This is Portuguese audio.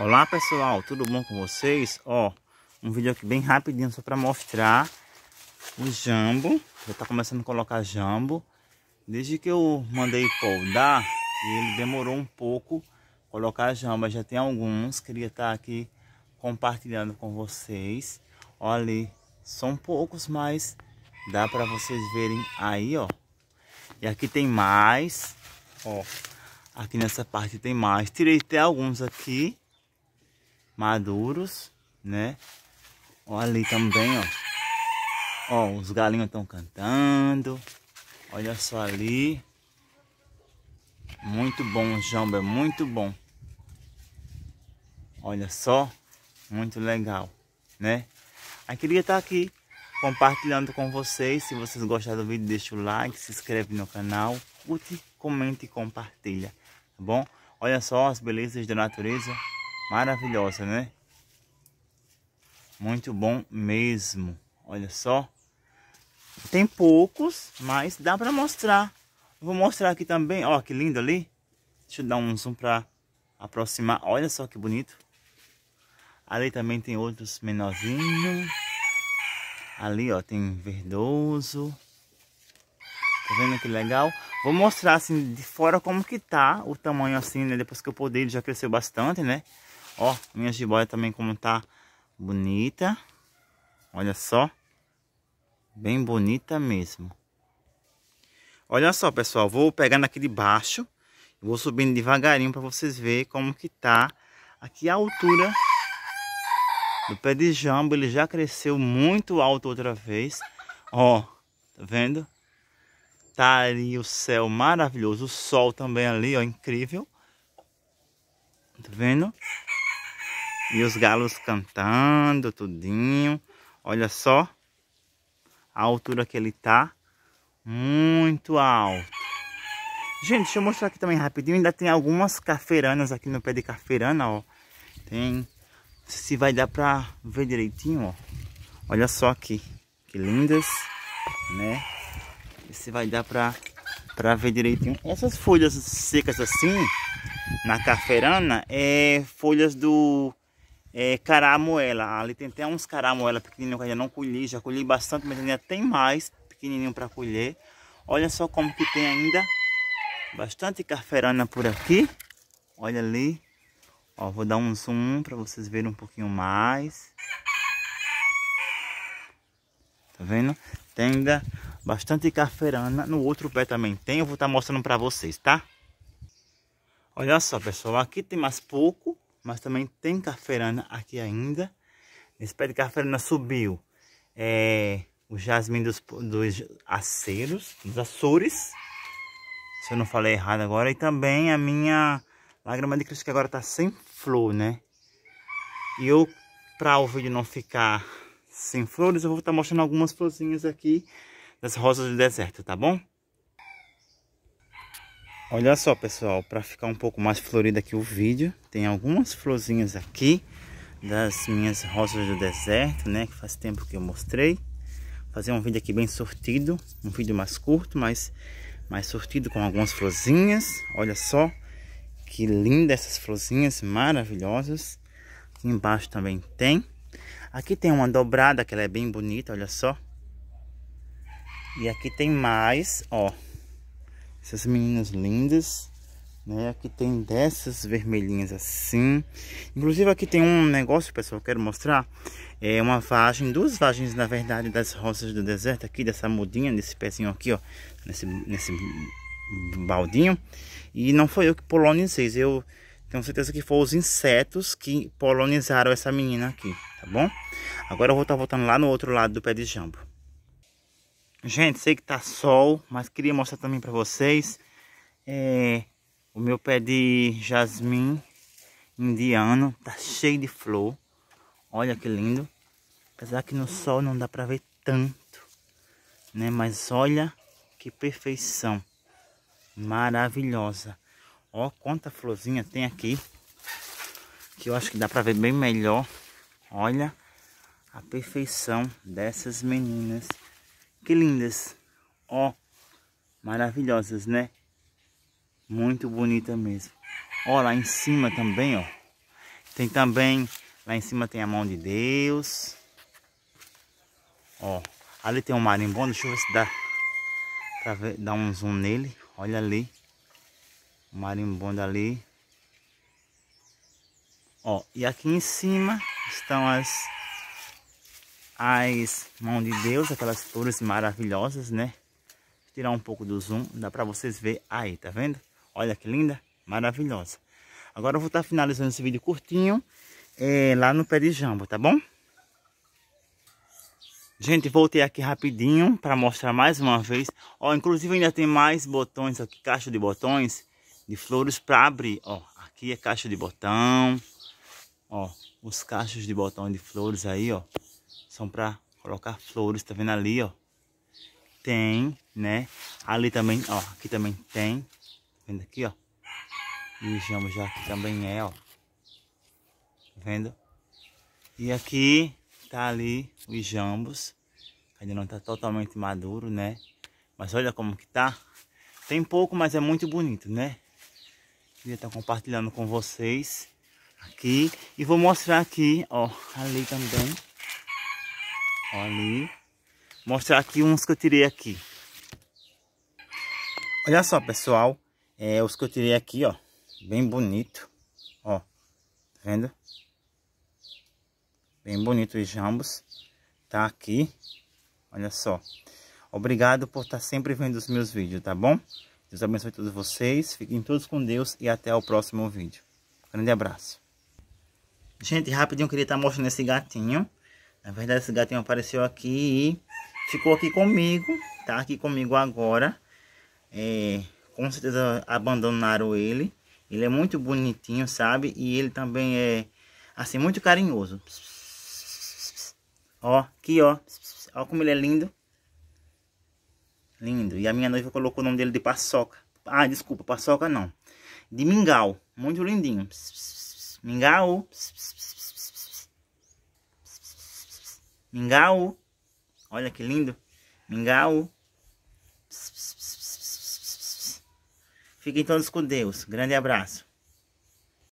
Olá pessoal, tudo bom com vocês? Ó, um vídeo aqui bem rapidinho só para mostrar o jambo. Já tá começando a colocar jambo. Desde que eu mandei poldar, ele demorou um pouco colocar jambo. Já tem alguns, queria estar tá aqui compartilhando com vocês. Olha, são poucos, mas dá para vocês verem aí, ó. E aqui tem mais, ó. Aqui nessa parte tem mais. Tirei até alguns aqui maduros, né? Olha ali também, ó. Ó, os galinhos estão cantando. Olha só ali. Muito bom, jamba, muito bom. Olha só, muito legal, né? Aí queria estar tá aqui compartilhando com vocês. Se vocês gostaram do vídeo, deixa o like, se inscreve no canal, curte, comente e compartilha, tá bom? Olha só as belezas da natureza maravilhosa, né? Muito bom mesmo. Olha só. Tem poucos, mas dá para mostrar. Vou mostrar aqui também. Ó, que lindo ali. Deixa eu dar um zoom para aproximar. Olha só que bonito. Ali também tem outros menorzinhos. Ali, ó, tem verdoso. Tá vendo que legal? Vou mostrar assim de fora como que tá o tamanho assim, né? Depois que eu poder, ele já cresceu bastante, né? Ó, minha jiboia também como tá bonita. Olha só. Bem bonita mesmo. Olha só, pessoal. Vou pegando aqui de baixo. Vou subindo devagarinho para vocês verem como que tá. Aqui a altura do pé de jambo. Ele já cresceu muito alto outra vez. Ó, tá vendo? Tá ali o céu maravilhoso. O sol também ali, ó. Incrível. Tá vendo? E os galos cantando, tudinho. Olha só a altura que ele tá. Muito alto. Gente, deixa eu mostrar aqui também rapidinho. Ainda tem algumas cafeiranas aqui no pé de cafeirana, ó. Tem... Se vai dar pra ver direitinho, ó. Olha só aqui. Que lindas, né? Se vai dar pra, pra ver direitinho. Essas folhas secas assim, na cafeirana, é folhas do é, caramuela. Ali tem até uns caramuela pequenininho que eu ainda não colhi. Já colhi bastante, mas ainda tem mais pequenininho para colher. Olha só como que tem ainda bastante carferana por aqui. Olha ali. Ó, vou dar um zoom para vocês verem um pouquinho mais. Tá vendo? Tem ainda bastante carferana No outro pé também tem. Eu vou estar tá mostrando para vocês, tá? Olha só, pessoal. Aqui tem mais pouco mas também tem cafeirana aqui ainda. Esse pé de cafeirana subiu é, o jasmim dos, dos aceros, dos Açores, se eu não falei errado agora, e também a minha lágrima de Cristo que agora tá sem flor, né? E eu, para o vídeo não ficar sem flores, eu vou estar tá mostrando algumas florzinhas aqui das rosas do deserto, tá bom? Olha só, pessoal, para ficar um pouco mais florido aqui o vídeo, tem algumas florzinhas aqui das minhas rosas do deserto, né, que faz tempo que eu mostrei. Fazer um vídeo aqui bem sortido, um vídeo mais curto, mas mais sortido com algumas florzinhas. Olha só que linda essas florzinhas maravilhosas. Aqui embaixo também tem. Aqui tem uma dobrada que ela é bem bonita, olha só. E aqui tem mais, ó. Essas meninas lindas. Né? Aqui tem dessas vermelhinhas assim. Inclusive aqui tem um negócio, pessoal, quero mostrar. É uma vagem, duas vagens, na verdade, das rosas do deserto aqui, dessa mudinha, desse pezinho aqui, ó. Nesse, nesse baldinho. E não foi eu que polonizei, eu tenho certeza que foram os insetos que polonizaram essa menina aqui, tá bom? Agora eu vou estar tá voltando lá no outro lado do pé de jambo. Gente, sei que tá sol, mas queria mostrar também pra vocês é, o meu pé de jasmim indiano. Tá cheio de flor. Olha que lindo. Apesar que no sol não dá pra ver tanto, né? Mas olha que perfeição. Maravilhosa. Ó, quanta florzinha tem aqui. Que eu acho que dá pra ver bem melhor. Olha a perfeição dessas meninas. Que lindas. Ó, maravilhosas, né? Muito bonita mesmo. Ó, lá em cima também, ó. Tem também, lá em cima tem a mão de Deus. Ó, ali tem um marimbondo, deixa eu ver se dá pra ver, dar um zoom nele. Olha ali, o marimbondo ali. Ó, e aqui em cima estão as as mãos de Deus, aquelas flores maravilhosas, né? Vou tirar um pouco do zoom, dá para vocês ver aí, tá vendo? Olha que linda, maravilhosa. Agora eu vou estar tá finalizando esse vídeo curtinho é, lá no pé de jambo, tá bom? Gente, voltei aqui rapidinho para mostrar mais uma vez. Ó, inclusive ainda tem mais botões aqui, caixa de botões de flores para abrir. Ó, aqui é caixa de botão. Ó, os cachos de botão de flores aí, ó são para colocar flores, tá vendo ali, ó? Tem, né? Ali também, ó, aqui também tem. Tá vendo aqui, ó? Mijamos já aqui também é, ó. Tá vendo? E aqui tá ali os jambos. Ainda não tá totalmente maduro, né? Mas olha como que tá. Tem pouco, mas é muito bonito, né? Queria estar tá compartilhando com vocês aqui. E vou mostrar aqui, ó, ali também ali. Mostrar aqui uns que eu tirei aqui. Olha só, pessoal. É, os que eu tirei aqui, ó. Bem bonito. Ó. Tá vendo? Bem bonito os jambos. Tá aqui. Olha só. Obrigado por estar tá sempre vendo os meus vídeos, tá bom? Deus abençoe todos vocês. Fiquem todos com Deus e até o próximo vídeo. Grande abraço. Gente, rapidinho eu queria estar tá mostrando esse gatinho. Na verdade, esse gatinho apareceu aqui e ficou aqui comigo. Tá aqui comigo agora. É, com certeza abandonaram ele. Ele é muito bonitinho, sabe? E ele também é, assim, muito carinhoso. Ó, aqui, ó. Ó como ele é lindo. Lindo. E a minha noiva colocou o nome dele de Paçoca. Ah, desculpa, Paçoca não. De Mingau. Muito lindinho. Mingau. Mingau. Olha que lindo. Mingau. Fiquem todos com Deus. Grande abraço.